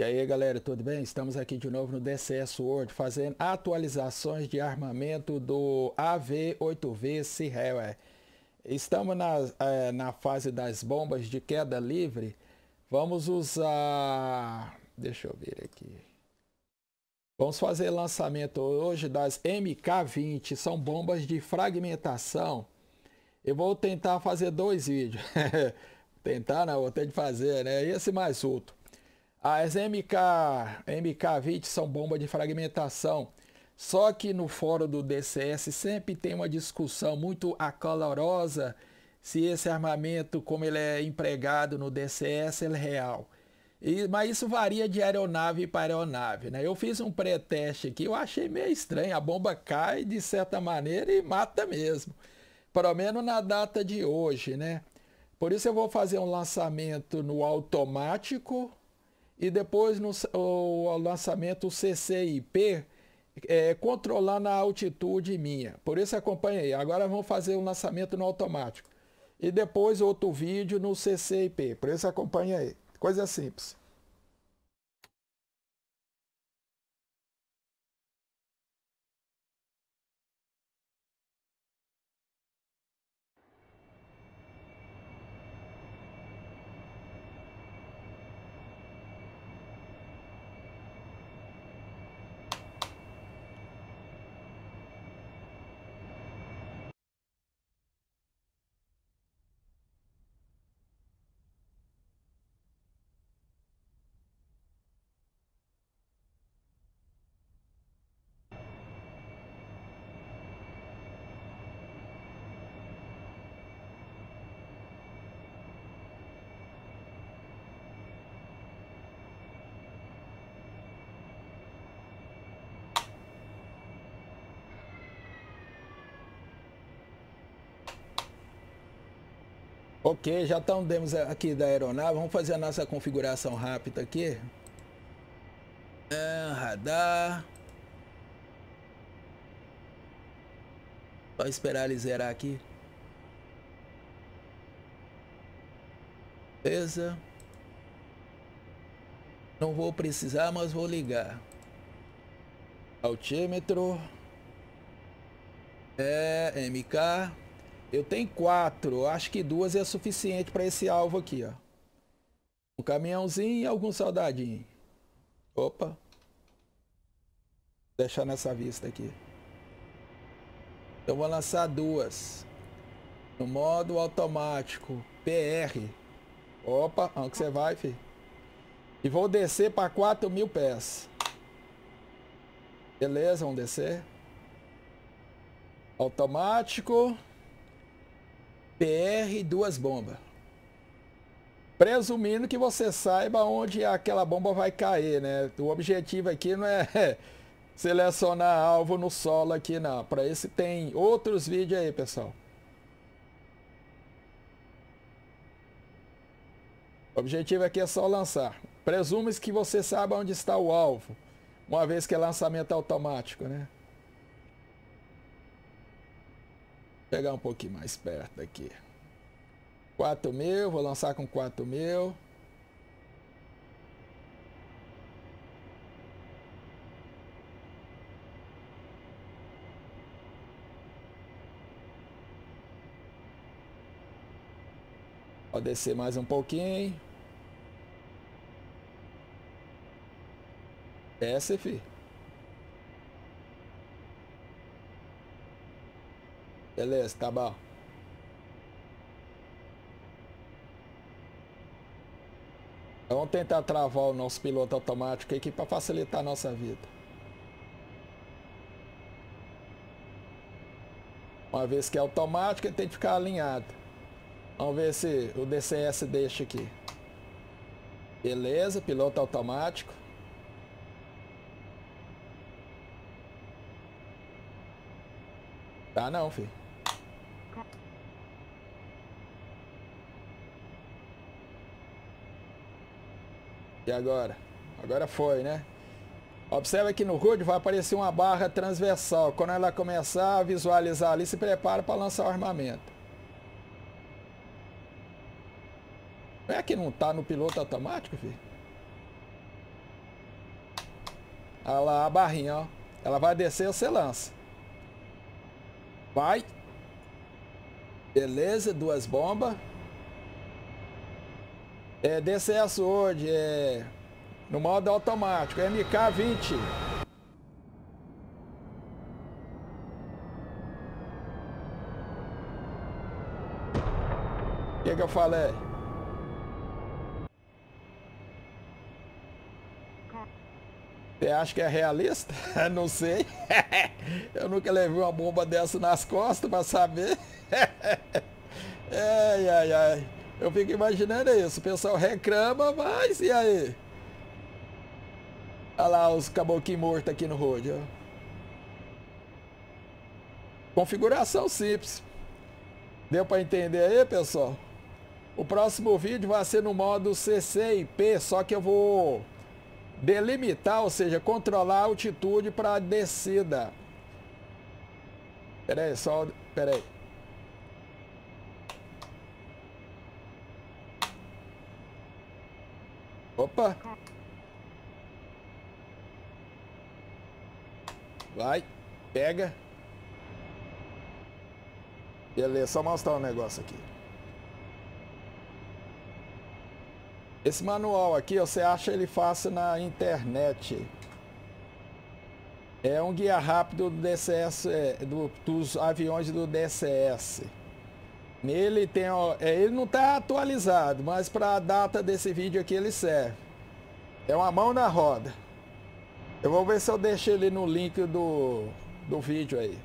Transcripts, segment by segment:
E aí galera, tudo bem? Estamos aqui de novo no DCS World fazendo atualizações de armamento do AV-8V Seahawk. É. Estamos na, é, na fase das bombas de queda livre. Vamos usar... deixa eu ver aqui. Vamos fazer lançamento hoje das MK-20, são bombas de fragmentação. Eu vou tentar fazer dois vídeos. tentar não, vou ter de fazer, né? Esse mais outro. As MK, MK20 são bomba de fragmentação. Só que no fórum do DCS sempre tem uma discussão muito acalorosa se esse armamento, como ele é empregado no DCS, ele é real. E, mas isso varia de aeronave para aeronave, né? Eu fiz um pré-teste aqui, eu achei meio estranho. A bomba cai de certa maneira e mata mesmo. Pelo menos na data de hoje, né? Por isso eu vou fazer um lançamento no automático, e depois no o lançamento CCIP, é, controlar na altitude minha. Por isso acompanhei. Agora vamos fazer um lançamento no automático. E depois outro vídeo no CCIP. Por isso acompanha aí. Coisa simples. Ok, já estamos demos aqui da aeronave. Vamos fazer a nossa configuração rápida aqui. É, radar. Só esperar ele zerar aqui. Beleza. Não vou precisar, mas vou ligar. Altímetro. É, MK. Eu tenho quatro. Acho que duas é suficiente para esse alvo aqui, ó. Um caminhãozinho e algum soldadinho. Opa. Vou deixar nessa vista aqui. Então vou lançar duas. No modo automático. PR. Opa, onde você vai, filho? E vou descer para 4 mil pés. Beleza, vamos descer. Automático. PR e duas bombas. Presumindo que você saiba onde aquela bomba vai cair, né? O objetivo aqui não é selecionar alvo no solo aqui, não. Para esse tem outros vídeos aí, pessoal. O objetivo aqui é só lançar. Presume-se que você saiba onde está o alvo, uma vez que é lançamento automático, né? pegar um pouquinho mais perto aqui. 4 mil, vou lançar com 4 mil. Vou descer mais um pouquinho. Desce, filho. Beleza, tá bom. Vamos tentar travar o nosso piloto automático aqui para facilitar a nossa vida. Uma vez que é automático, ele tem que ficar alinhado. Vamos ver se o DCS deixa aqui. Beleza, piloto automático. Tá não, filho. E agora? Agora foi, né? Observe que no HUD vai aparecer uma barra transversal. Quando ela começar a visualizar ali, se prepara para lançar o armamento. Como é que não tá no piloto automático, filho? Olha lá a barrinha, ó. Ela vai descer, você lança. Vai. Beleza, duas bombas. É DCS hoje, é... No modo automático, MK20. O que, que eu falei? Você acha que é realista? Não sei. Eu nunca levei uma bomba dessa nas costas para saber. Ai, ai, ai. Eu fico imaginando isso. O pessoal reclama, mas e aí? Olha lá os caboclinhos mortos aqui no road. Configuração simples. Deu para entender aí, pessoal? O próximo vídeo vai ser no modo CC e P, só que eu vou delimitar, ou seja, controlar a altitude para a descida. Pera aí, só... Pera aí. Opa! Vai, pega. Beleza, só mostrar um negócio aqui. Esse manual aqui, você acha ele fácil na internet. É um guia rápido do DCS, é, do, dos aviões do DCS. Nele tem, ó, é, ele não está atualizado, mas para a data desse vídeo aqui ele serve. É uma mão na roda. Eu vou ver se eu deixo ele no link do, do vídeo aí.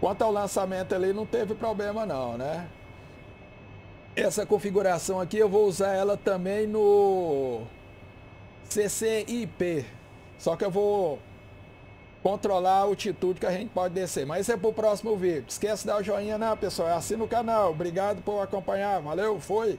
Quanto ao lançamento ali, não teve problema não, né? Essa configuração aqui eu vou usar ela também no CCIP. Só que eu vou controlar a altitude que a gente pode descer. Mas isso é pro próximo vídeo. Esquece de dar o joinha não, né, pessoal. Assina o canal. Obrigado por acompanhar. Valeu, foi!